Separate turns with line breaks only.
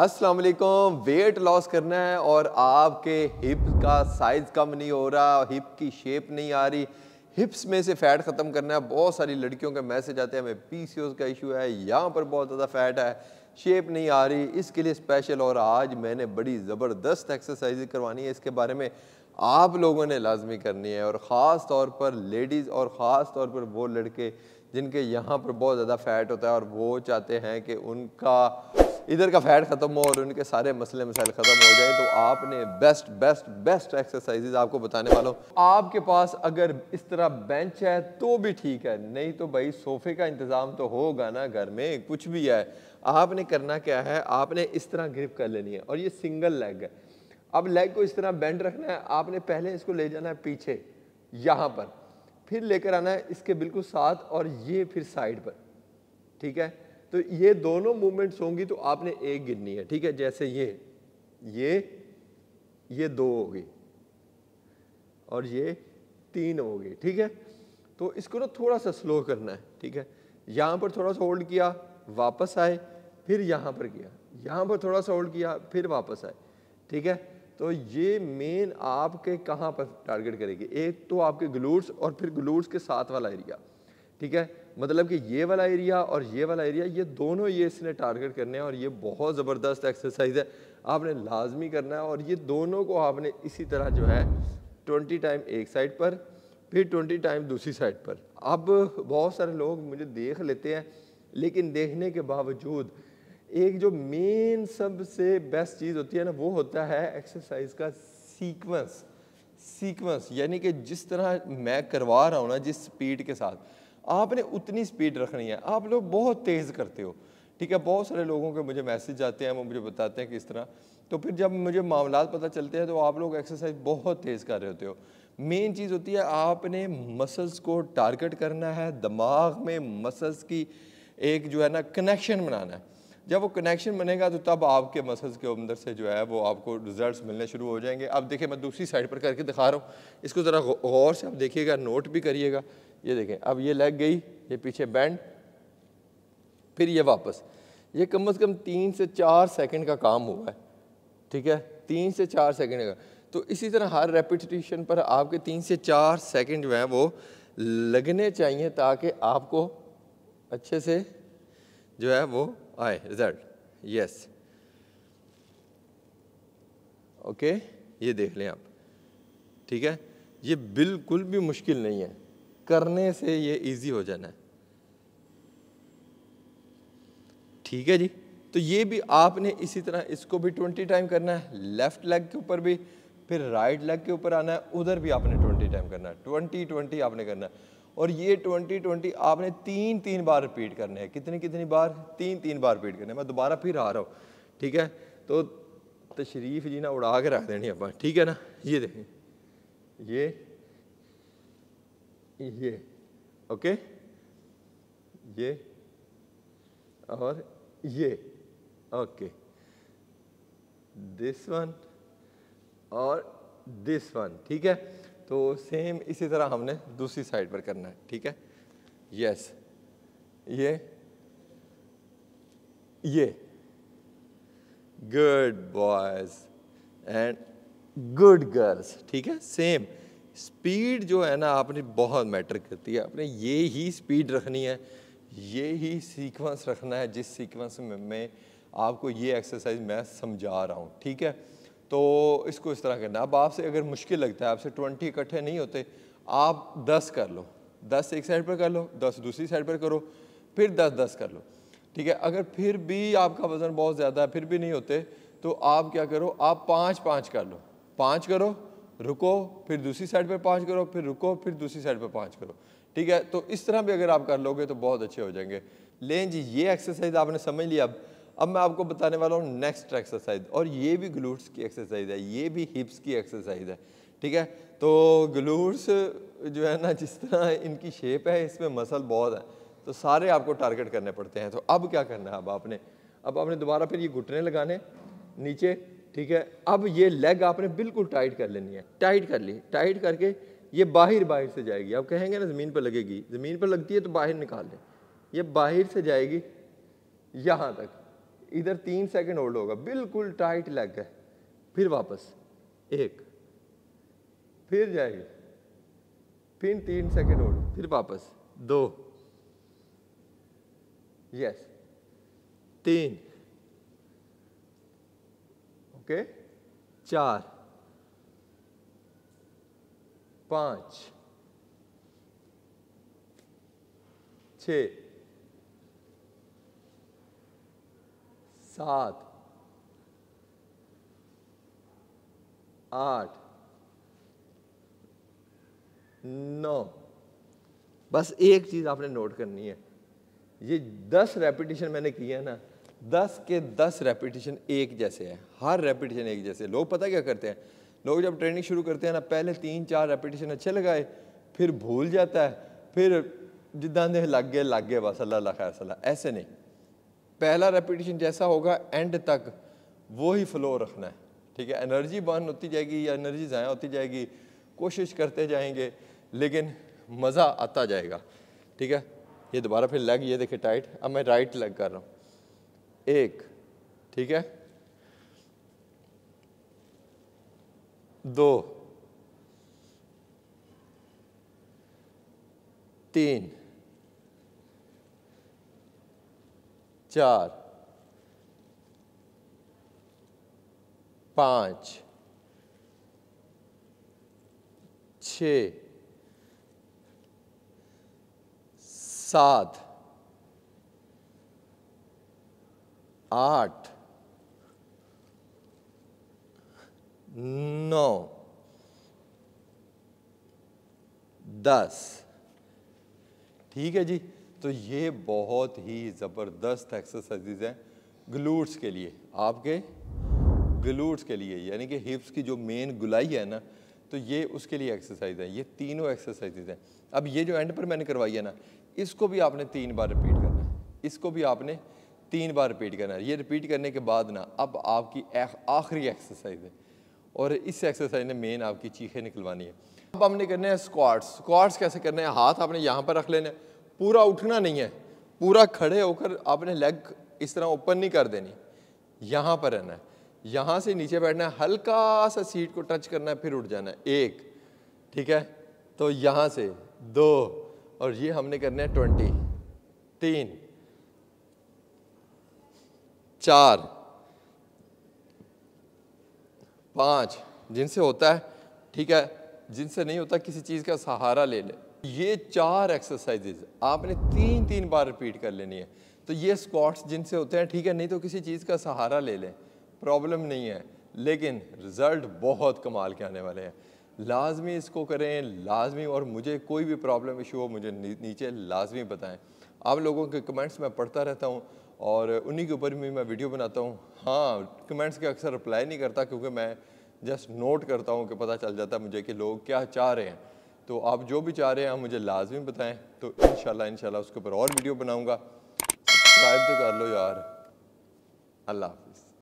अस्सलाम वालेकुम weight loss करना है और आपके हिप का साइज़ कम नहीं हो रहा हिप की शेप नहीं आ रही हिप्स में से फ़ैट ख़त्म करना है बहुत सारी लड़कियों के मैसेज आते हैं हमें पी का इशू है यहाँ पर बहुत ज़्यादा फ़ैट है शेप नहीं आ रही इसके लिए स्पेशल और आज मैंने बड़ी ज़बरदस्त एक्सरसाइज करवानी है इसके बारे में आप लोगों ने लाजमी करनी है और ख़ास तौर पर लेडीज़ और ख़ास तौर पर वो लड़के जिनके यहाँ पर बहुत ज़्यादा फ़ैट होता है और वो चाहते हैं कि उनका इधर का फैट ख़त्म हो और उनके सारे मसले मसाइल ख़त्म हो जाए तो आपने बेस्ट बेस्ट बेस्ट एक्सरसाइजेज आपको बताने वाला हूँ आपके पास अगर इस तरह बेंच है तो भी ठीक है नहीं तो भाई सोफे का इंतज़ाम तो होगा ना घर में कुछ भी है आपने करना क्या है आपने इस तरह ग्रिप कर लेनी है और ये सिंगल लेग है अब लेग को इस तरह बेंड रखना है आपने पहले इसको ले जाना है पीछे यहाँ पर फिर लेकर आना है इसके बिल्कुल साथ और ये फिर साइड पर ठीक है तो ये दोनों मूवमेंट्स होंगी तो आपने एक गिननी है ठीक है जैसे ये ये ये दो होगी और ये तीन होगी ठीक है तो इसको ना थोड़ा सा स्लो करना है ठीक है यहाँ पर थोड़ा सा होल्ड किया वापस आए फिर यहाँ पर किया यहाँ पर थोड़ा सा होल्ड किया फिर वापस आए ठीक है तो ये मेन आपके कहाँ पर टारगेट करेगी एक तो आपके ग्लूट्स और फिर ग्लूट्स के साथ वाला एरिया ठीक है मतलब कि ये वाला एरिया और ये वाला एरिया ये दोनों ये इसने टारगेट करने हैं और ये बहुत ज़बरदस्त एक्सरसाइज है आपने लाजमी करना है और ये दोनों को आपने इसी तरह जो है ट्वेंटी टाइम एक साइड पर फिर ट्वेंटी टाइम दूसरी साइड पर अब बहुत सारे लोग मुझे देख लेते हैं लेकिन देखने के बावजूद एक जो मेन सबसे बेस्ट चीज़ होती है ना वो होता है एक्सरसाइज का सीक्वेंस सीक्वेंस यानी कि जिस तरह मैं करवा रहा हूँ ना जिस स्पीड के साथ आपने उतनी स्पीड रखनी है आप लोग बहुत तेज़ करते हो ठीक है बहुत सारे लोगों के मुझे मैसेज आते हैं वो मुझे बताते हैं किस तरह तो फिर जब मुझे मामला पता चलते हैं तो आप लोग एक्सरसाइज बहुत तेज़ कर रहे होते हो मेन चीज़ होती है आपने मसल्स को टारगेट करना है दिमाग में मसल्स की एक जो है ना कनेक्शन बनाना है जब वो कनेक्शन बनेगा तो तब आपके मसल्स के अंदर से जो है वो आपको रिजल्ट्स मिलने शुरू हो जाएंगे अब देखिए मैं दूसरी साइड पर करके दिखा रहा हूँ इसको ज़रा गौर से आप देखिएगा नोट भी करिएगा ये देखें अब ये लग गई ये पीछे बैंड फिर ये वापस ये कम से कम तीन से चार सेकंड का काम हुआ है ठीक है तीन से चार सेकंड का तो इसी तरह हर रेपिटेशन पर आपके तीन से चार सेकंड जो है वो लगने चाहिए ताकि आपको अच्छे से जो है वो आए रिजल्ट यस ओके ये देख लें आप ठीक है ये बिल्कुल भी मुश्किल नहीं है करने से ये इजी हो जाना है ठीक है जी तो ये भी आपने इसी तरह इसको भी ट्वेंटी टाइम करना है लेफ्ट लेग के ऊपर भी फिर राइट लेग के ऊपर आना है उधर भी आपने ट्वेंटी टाइम करना है ट्वेंटी ट्वेंटी आपने करना है और ये ट्वेंटी ट्वेंटी आपने तीन तीन बार रिपीट करने हैं कितनी कितनी बार तीन तीन बार रिपीट करने मैं दोबारा फिर आ रहा हूँ ठीक है तो तशरीफ जी ना उड़ा के रख देनी अपना ठीक है ना ये देखें ये ये ओके ये और ये ओके दिस वन और दिस वन ठीक है तो सेम इसी तरह हमने दूसरी साइड पर करना है ठीक है यस ये ये good boys and good girls ठीक है सेम स्पीड जो है ना आपने बहुत मैटर करती है आपने ये ही स्पीड रखनी है ये ही सीक्वेंस रखना है जिस सीक्वेंस में मैं आपको ये एक्सरसाइज मैं समझा रहा हूँ ठीक है तो इसको इस तरह करना अब आपसे अगर मुश्किल लगता है आपसे ट्वेंटी इकट्ठे नहीं होते आप दस कर लो दस एक साइड पर कर लो दस दूसरी साइड पर करो फिर दस दस कर लो ठीक है अगर फिर भी आपका वज़न बहुत ज़्यादा है फिर भी नहीं होते तो आप क्या करो आप पाँच पाँच कर लो पाँच करो रुको फिर दूसरी साइड पर पहुँच करो फिर रुको फिर दूसरी साइड पर पहुँच करो ठीक है तो इस तरह भी अगर आप कर लोगे तो बहुत अच्छे हो जाएंगे लें जी ये एक्सरसाइज आपने समझ लिया अब अब मैं आपको बताने वाला हूँ नेक्स्ट एक्सरसाइज और ये भी ग्लूट्स की एक्सरसाइज है ये भी हिप्स की एक्सरसाइज है ठीक है तो ग्लूट्स जो है ना जिस तरह इनकी शेप है इसमें मसल बहुत है तो सारे आपको टारगेट करने पड़ते हैं तो अब क्या करना है अब आपने अब आपने दोबारा फिर ये घुटने लगाने नीचे ठीक है अब ये लेग आपने बिल्कुल टाइट कर लेनी है टाइट कर ली टाइट करके ये बाहर बाहर से जाएगी आप कहेंगे ना ज़मीन पर लगेगी ज़मीन पर लगती है तो बाहर निकाल लें ये बाहर से जाएगी यहाँ तक इधर तीन सेकंड होल्ड होगा बिल्कुल टाइट लेग है फिर वापस एक फिर जाएगी फिर तीन सेकंड होल्ड फिर वापस दो यस तीन ओके चार पांच छ सात आठ नौ बस एक चीज़ आपने नोट करनी है ये दस रेपिटेशन मैंने किया ना दस के दस रेपिटेशन एक जैसे हैं हर रेपिटेशन एक जैसे लोग पता क्या करते हैं लोग जब ट्रेनिंग शुरू करते हैं ना पहले तीन चार रेपिटेशन अच्छे लगाए फिर भूल जाता है फिर जिदा दे लग गए लग गए बस अल्लाह खैर सलाह ऐसे नहीं पहला रेपिटेशन जैसा होगा एंड तक वो ही फ्लो रखना है ठीक है एनर्जी बर्न होती जाएगी या एनर्जी ज़ाया होती जाएगी कोशिश करते जाएंगे लेकिन मज़ा आता जाएगा ठीक है ये दोबारा फिर लेग ये देखे टाइट अब मैं राइट लेग कर रहा हूँ एक ठीक है दो तीन चार पांच छ सात आठ नौ दस ठीक है जी तो ये बहुत ही ज़बरदस्त एक्सरसाइजेज हैं ग्लूट्स के लिए आपके ग्लूट्स के लिए यानी कि हिप्स की जो मेन गुलाई है ना तो ये उसके लिए एक्सरसाइज है ये तीनों एक्सरसाइजेज हैं अब ये जो एंड पर मैंने करवाई है ना इसको भी आपने तीन बार रिपीट करना है इसको भी आपने तीन बार रिपीट करना है ये रिपीट करने के बाद ना अब आपकी आखिरी एक्सरसाइज है और इस एक्सरसाइज ने मेन आपकी चीखें निकलवानी है अब हमने करना है स्क्वाट्स स्क्वाट्स कैसे करने हैं हाथ आपने यहाँ पर रख लेना है पूरा उठना नहीं है पूरा खड़े होकर आपने लेग इस तरह ओपन नहीं कर देनी यहाँ पर रहना है यहाँ से नीचे बैठना है हल्का सा सीट को टच करना है फिर उठ जाना है एक ठीक है तो यहाँ से दो और ये हमने करना है ट्वेंटी तीन चार पांच जिनसे होता है ठीक है जिनसे नहीं होता किसी चीज़ का सहारा ले ले ये चार एक्सरसाइजेज आपने तीन तीन बार रिपीट कर लेनी है तो ये स्क्वाट्स जिनसे होते हैं ठीक है नहीं तो किसी चीज़ का सहारा ले लें प्रॉब्लम नहीं है लेकिन रिज़ल्ट बहुत कमाल के आने वाले हैं लाजमी इसको करें लाजमी और मुझे कोई भी प्रॉब्लम इशू हो मुझे नीचे लाजमी बताएं आप लोगों के कमेंट्स में पढ़ता रहता हूँ और उन्हीं के ऊपर भी मैं वीडियो बनाता हूँ हाँ कमेंट्स के अक्सर रिप्लाई नहीं करता क्योंकि मैं जस्ट नोट करता हूँ कि पता चल जाता है मुझे कि लोग क्या चाह रहे हैं तो आप जो भी चाह रहे हैं मुझे लाजमी बताएं तो इन शाला उसके ऊपर और वीडियो बनाऊँगा सब्सक्राइब तो कर लो यार अल्लाह